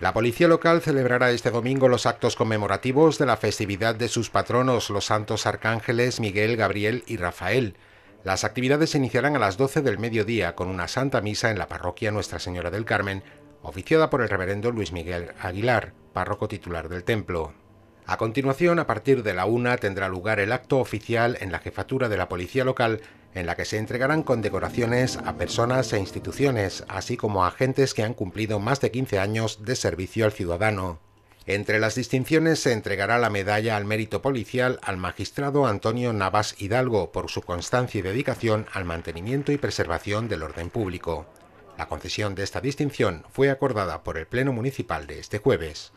La policía local celebrará este domingo los actos conmemorativos de la festividad de sus patronos, los santos arcángeles Miguel, Gabriel y Rafael. Las actividades se iniciarán a las 12 del mediodía con una santa misa en la parroquia Nuestra Señora del Carmen, oficiada por el reverendo Luis Miguel Aguilar, párroco titular del templo. A continuación, a partir de la una, tendrá lugar el acto oficial en la jefatura de la policía local, en la que se entregarán condecoraciones a personas e instituciones, así como a agentes que han cumplido más de 15 años de servicio al ciudadano. Entre las distinciones se entregará la medalla al mérito policial al magistrado Antonio Navas Hidalgo por su constancia y dedicación al mantenimiento y preservación del orden público. La concesión de esta distinción fue acordada por el Pleno Municipal de este jueves.